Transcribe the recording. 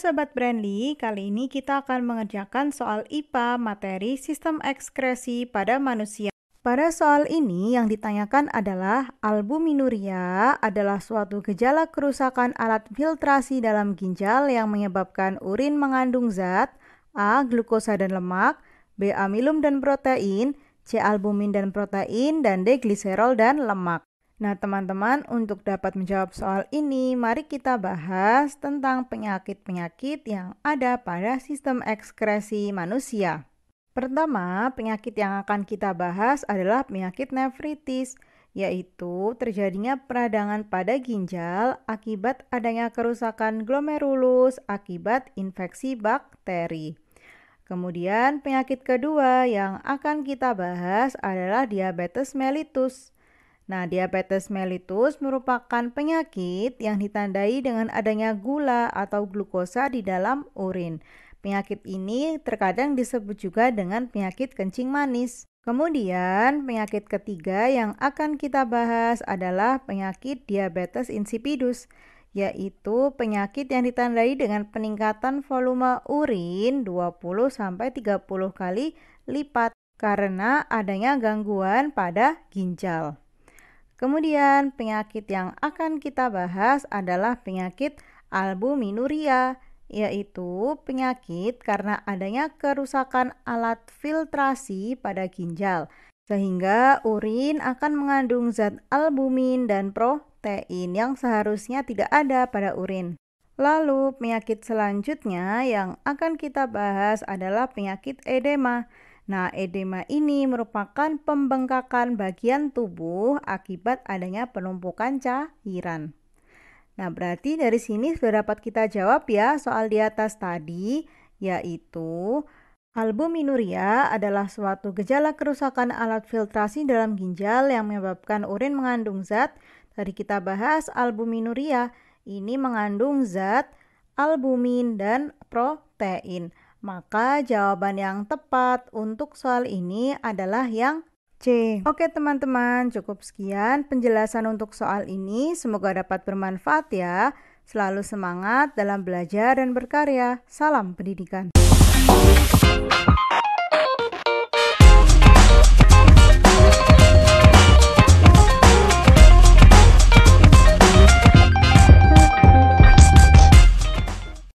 Sahabat Brandly, kali ini kita akan mengerjakan soal IPA materi sistem ekskresi pada manusia. Pada soal ini yang ditanyakan adalah albuminuria adalah suatu gejala kerusakan alat filtrasi dalam ginjal yang menyebabkan urin mengandung zat A. glukosa dan lemak, B. amilum dan protein, C. albumin dan protein, dan D. gliserol dan lemak. Nah, teman-teman, untuk dapat menjawab soal ini, mari kita bahas tentang penyakit-penyakit yang ada pada sistem ekskresi manusia. Pertama, penyakit yang akan kita bahas adalah penyakit nefritis, yaitu terjadinya peradangan pada ginjal akibat adanya kerusakan glomerulus akibat infeksi bakteri. Kemudian, penyakit kedua yang akan kita bahas adalah diabetes mellitus Nah, diabetes mellitus merupakan penyakit yang ditandai dengan adanya gula atau glukosa di dalam urin. Penyakit ini terkadang disebut juga dengan penyakit kencing manis. Kemudian, penyakit ketiga yang akan kita bahas adalah penyakit diabetes insipidus, yaitu penyakit yang ditandai dengan peningkatan volume urin 20-30 kali lipat karena adanya gangguan pada ginjal. Kemudian penyakit yang akan kita bahas adalah penyakit albuminuria, yaitu penyakit karena adanya kerusakan alat filtrasi pada ginjal sehingga urin akan mengandung zat albumin dan protein yang seharusnya tidak ada pada urin. Lalu penyakit selanjutnya yang akan kita bahas adalah penyakit edema Nah, edema ini merupakan pembengkakan bagian tubuh akibat adanya penumpukan cairan. Nah, berarti dari sini sudah dapat kita jawab ya soal di atas tadi, yaitu albuminuria adalah suatu gejala kerusakan alat filtrasi dalam ginjal yang menyebabkan urin mengandung zat. Tadi kita bahas albuminuria, ini mengandung zat albumin dan protein. Maka jawaban yang tepat untuk soal ini adalah yang C. Oke teman-teman, cukup sekian penjelasan untuk soal ini. Semoga dapat bermanfaat ya. Selalu semangat dalam belajar dan berkarya. Salam pendidikan.